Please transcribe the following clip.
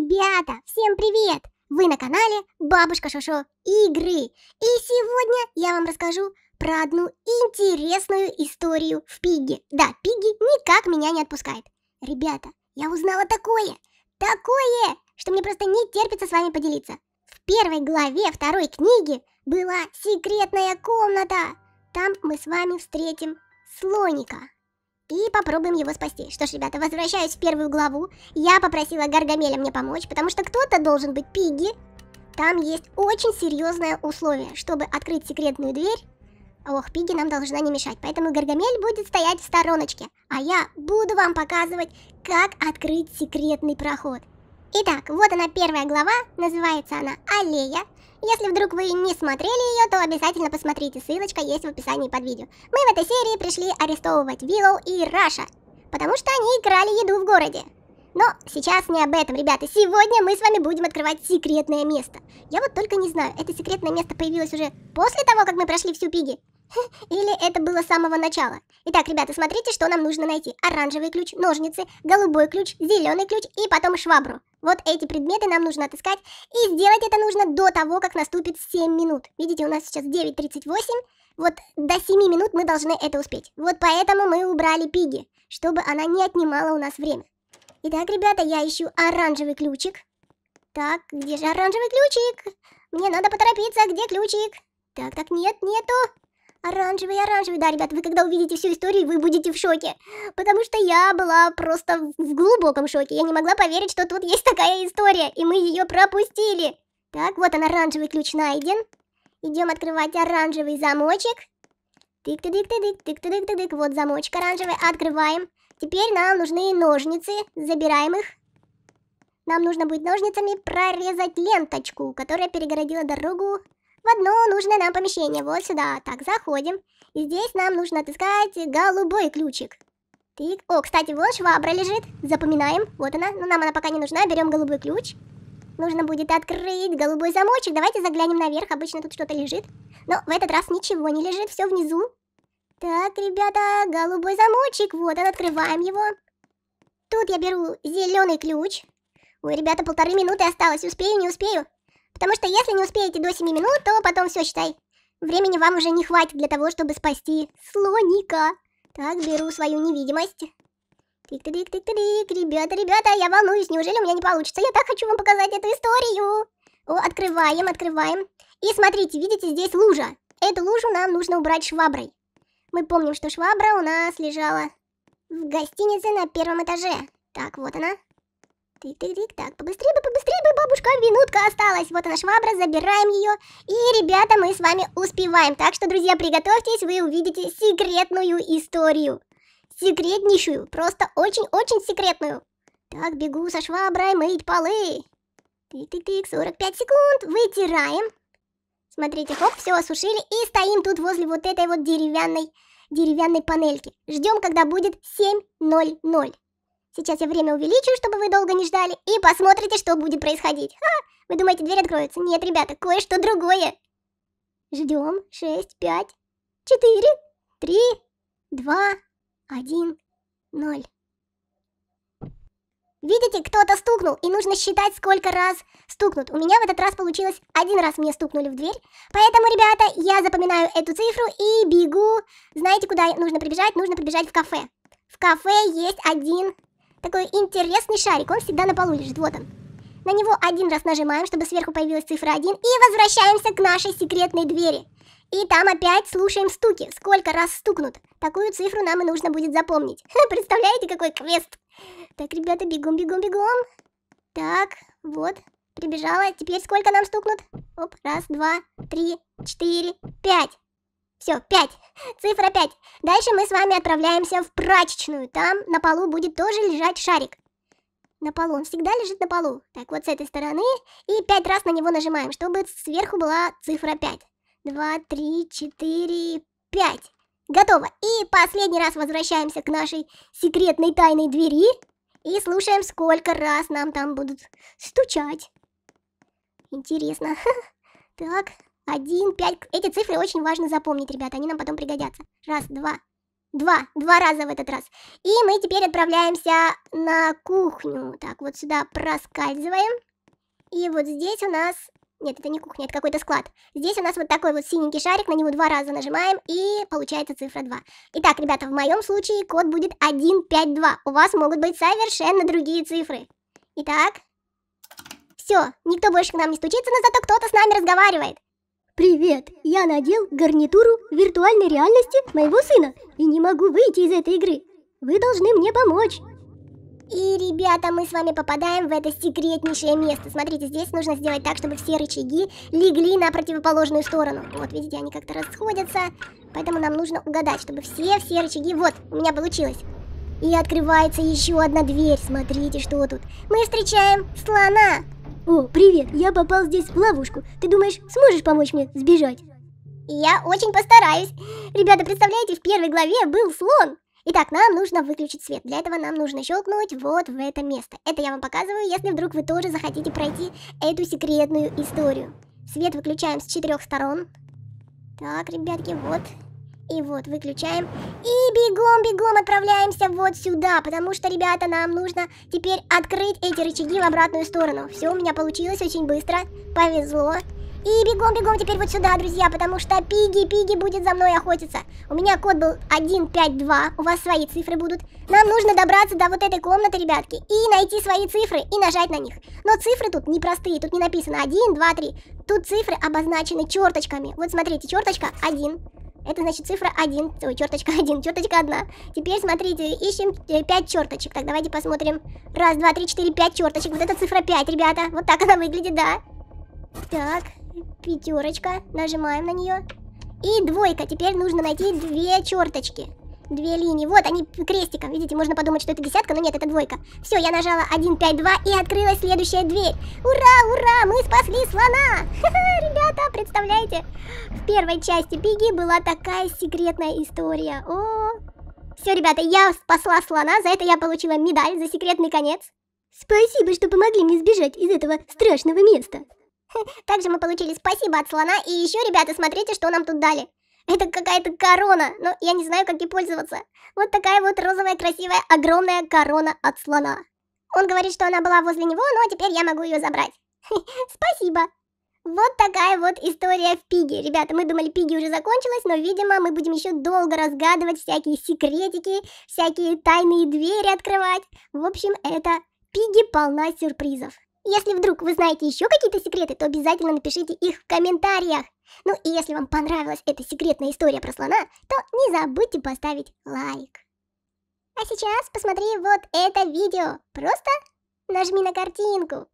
Ребята, всем привет! Вы на канале Бабушка Шошо Игры. И сегодня я вам расскажу про одну интересную историю в Пигги. Да, Пиги никак меня не отпускает. Ребята, я узнала такое, такое, что мне просто не терпится с вами поделиться. В первой главе второй книги была секретная комната. Там мы с вами встретим слоника и попробуем его спасти. Что ж, ребята, возвращаюсь в первую главу. Я попросила Гаргамеля мне помочь, потому что кто-то должен быть Пиги. Там есть очень серьезное условие, чтобы открыть секретную дверь. Ох, Пиги нам должна не мешать, поэтому Гаргамель будет стоять в стороночке. А я буду вам показывать, как открыть секретный проход. Итак, вот она первая глава, называется она «Аллея». Если вдруг вы не смотрели ее, то обязательно посмотрите, ссылочка есть в описании под видео. Мы в этой серии пришли арестовывать Виллоу и Раша, потому что они крали еду в городе. Но сейчас не об этом, ребята. Сегодня мы с вами будем открывать секретное место. Я вот только не знаю, это секретное место появилось уже после того, как мы прошли всю Пиги? Хм, или это было с самого начала. Итак, ребята, смотрите, что нам нужно найти. Оранжевый ключ, ножницы, голубой ключ, зеленый ключ и потом швабру. Вот эти предметы нам нужно отыскать. И сделать это нужно до того, как наступит 7 минут. Видите, у нас сейчас 9.38. Вот до 7 минут мы должны это успеть. Вот поэтому мы убрали пиги, чтобы она не отнимала у нас время. Итак, ребята, я ищу оранжевый ключик. Так, где же оранжевый ключик? Мне надо поторопиться, где ключик? Так, так, нет, нету. Оранжевый, оранжевый. Да, ребят, вы когда увидите всю историю, вы будете в шоке. Потому что я была просто в глубоком шоке. Я не могла поверить, что тут есть такая история, и мы ее пропустили. Так, вот он, оранжевый ключ найден. Идем открывать оранжевый замочек. Тык-тык-тык-тык, тык-тык-тык-тык. Вот замочек оранжевый. Открываем. Теперь нам нужны ножницы. Забираем их. Нам нужно будет ножницами прорезать ленточку, которая перегородила дорогу в одно нужное нам помещение. Вот сюда. Так, заходим. И здесь нам нужно отыскать голубой ключик. Тык. О, кстати, вот швабра лежит. Запоминаем. Вот она. Но нам она пока не нужна. Берем голубой ключ. Нужно будет открыть голубой замочек. Давайте заглянем наверх. Обычно тут что-то лежит. Но в этот раз ничего не лежит. Все внизу. Так, ребята, голубой замочек. Вот он, открываем его. Тут я беру зеленый ключ. Ой, ребята, полторы минуты осталось. Успею, не успею? Потому что если не успеете до 7 минут, то потом все считай. Времени вам уже не хватит для того, чтобы спасти слоника. Так, беру свою невидимость. Тык-тык-тык-тык, ребята, ребята, я волнуюсь, неужели у меня не получится? Я так хочу вам показать эту историю. О, открываем, открываем. И смотрите, видите, здесь лужа. Эту лужу нам нужно убрать шваброй. Мы помним, что швабра у нас лежала в гостинице на первом этаже. Так, вот она. Тык-тык-тык, так, побыстрее бы, побыстрее бы, бабушка, минутка осталась. Вот она швабра, забираем ее. И, ребята, мы с вами успеваем. Так что, друзья, приготовьтесь, вы увидите секретную историю. Секретнейшую, просто очень-очень секретную. Так, бегу со шваброй мыть полы. Тик-тик, тык 45 секунд, вытираем. Смотрите, хоп, все осушили и стоим тут возле вот этой вот деревянной, деревянной панельки. Ждем, когда будет 7.00. Сейчас я время увеличу, чтобы вы долго не ждали, и посмотрите, что будет происходить. Ха! Вы думаете, дверь откроется? Нет, ребята, кое-что другое. Ждем. 6, 5, 4, 3, 2, 1, 0. Видите, кто-то стукнул, и нужно считать, сколько раз стукнут. У меня в этот раз получилось один раз мне стукнули в дверь. Поэтому, ребята, я запоминаю эту цифру и бегу. Знаете, куда нужно прибежать? Нужно прибежать в кафе. В кафе есть один такой интересный шарик, он всегда на полу лежит, вот он. На него один раз нажимаем, чтобы сверху появилась цифра 1, и возвращаемся к нашей секретной двери. И там опять слушаем стуки, сколько раз стукнут. Такую цифру нам и нужно будет запомнить. Представляете, какой квест? Так, ребята, бегом, бегом, бегом. Так, вот, прибежала. Теперь сколько нам стукнут? Оп, раз, два, три, четыре, пять. Все, пять. Цифра пять. Дальше мы с вами отправляемся в прачечную. Там на полу будет тоже лежать шарик. На полу. Он всегда лежит на полу. Так, вот с этой стороны. И пять раз на него нажимаем, чтобы сверху была цифра пять. Два, три, четыре, пять. Готово. И последний раз возвращаемся к нашей секретной тайной двери. И слушаем, сколько раз нам там будут стучать. Интересно. Так, один, пять. Эти цифры очень важно запомнить, ребята. Они нам потом пригодятся. Раз, два. Два. Два раза в этот раз. И мы теперь отправляемся на кухню. Так, вот сюда проскальзываем. И вот здесь у нас... Нет, это не кухня, это какой-то склад. Здесь у нас вот такой вот синенький шарик, на него два раза нажимаем, и получается цифра 2. Итак, ребята, в моем случае код будет 152. У вас могут быть совершенно другие цифры. Итак, все, никто больше к нам не стучится, но зато кто-то с нами разговаривает. Привет! Я надел гарнитуру виртуальной реальности моего сына и не могу выйти из этой игры. Вы должны мне помочь. И, ребята, мы с вами попадаем в это секретнейшее место. Смотрите, здесь нужно сделать так, чтобы все рычаги легли на противоположную сторону. Вот, видите, они как-то расходятся. Поэтому нам нужно угадать, чтобы все-все рычаги... Вот, у меня получилось. И открывается еще одна дверь. Смотрите, что тут. Мы встречаем слона. О, привет, я попал здесь в ловушку. Ты думаешь, сможешь помочь мне сбежать? Я очень постараюсь. Ребята, представляете, в первой главе был слон. Итак, нам нужно выключить свет. Для этого нам нужно щелкнуть вот в это место. Это я вам показываю, если вдруг вы тоже захотите пройти эту секретную историю. Свет выключаем с четырех сторон. Так, ребятки, вот. И вот, выключаем. И бегом-бегом отправляемся вот сюда, потому что, ребята, нам нужно теперь открыть эти рычаги в обратную сторону. Все, у меня получилось очень быстро. Повезло. И бегом-бегом теперь вот сюда, друзья, потому что Пиги-Пиги будет за мной охотиться. У меня код был 152, у вас свои цифры будут. Нам нужно добраться до вот этой комнаты, ребятки, и найти свои цифры, и нажать на них. Но цифры тут непростые, тут не написано 1, 2, 3. Тут цифры обозначены черточками. Вот смотрите, черточка 1, это значит цифра 1, ой, черточка 1, черточка 1. Теперь смотрите, ищем 5 э, черточек. Так, давайте посмотрим. Раз, два, три, четыре, пять черточек. Вот это цифра 5, ребята. Вот так она выглядит, да. Так, пятерочка. Нажимаем на нее. И двойка. Теперь нужно найти две черточки две линии. Вот они крестиком, видите, можно подумать, что это десятка, но нет, это двойка. Все, я нажала 1, 5, 2 и открылась следующая дверь. Ура, ура, мы спасли слона! ребята, представляете? В первой части Беги была такая секретная история. О, все, ребята, я спасла слона, за это я получила медаль за секретный конец. Спасибо, что помогли мне сбежать из этого страшного места. Также мы получили спасибо от слона, и еще, ребята, смотрите, что нам тут дали. Это какая-то корона, но я не знаю, как ей пользоваться. Вот такая вот розовая красивая огромная корона от слона. Он говорит, что она была возле него, но теперь я могу ее забрать. Спасибо. Вот такая вот история в Пиге. Ребята, мы думали, Пиги уже закончилась, но, видимо, мы будем еще долго разгадывать всякие секретики, всякие тайные двери открывать. В общем, это Пиги полна сюрпризов. Если вдруг вы знаете еще какие-то секреты, то обязательно напишите их в комментариях. Ну и если вам понравилась эта секретная история про слона, то не забудьте поставить лайк. А сейчас посмотри вот это видео. Просто нажми на картинку.